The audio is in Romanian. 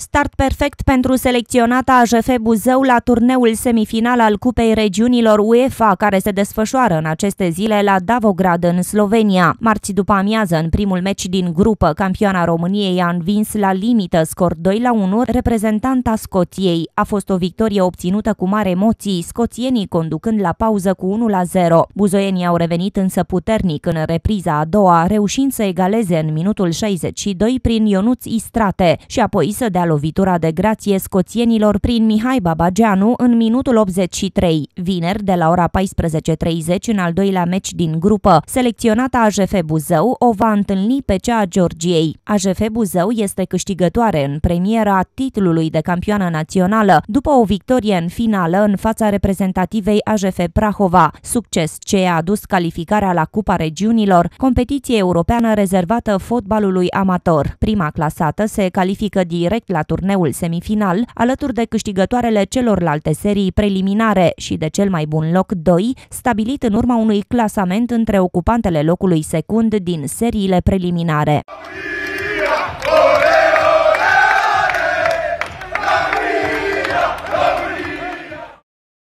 Start perfect pentru selecționata AJF Buzău la turneul semifinal al Cupei Regiunilor UEFA, care se desfășoară în aceste zile la Davograd, în Slovenia. Marți după amiază, în primul meci din grupă, campioana României a învins la limită scor 2 la 1 reprezentanta Scoției. A fost o victorie obținută cu mare emoții, scoțienii conducând la pauză cu 1 la 0. Buzoienii au revenit însă puternic în repriza a doua, reușind să egaleze în minutul 62 prin Ionuț Istrate și apoi să dea lovitura de grație scoțienilor prin Mihai Babageanu în minutul 83, vineri de la ora 14.30 în al doilea meci din grupă. Selecționata AJF Buzău o va întâlni pe cea a Georgiei. AJF Buzău este câștigătoare în premiera titlului de campioană națională după o victorie în finală în fața reprezentativei AJF Prahova, succes ce a adus calificarea la Cupa Regiunilor, competiție europeană rezervată fotbalului amator. Prima clasată se califică direct la la turneul semifinal, alături de câștigătoarele celorlalte serii preliminare și de cel mai bun loc 2, stabilit în urma unui clasament între ocupantele locului secund din seriile preliminare.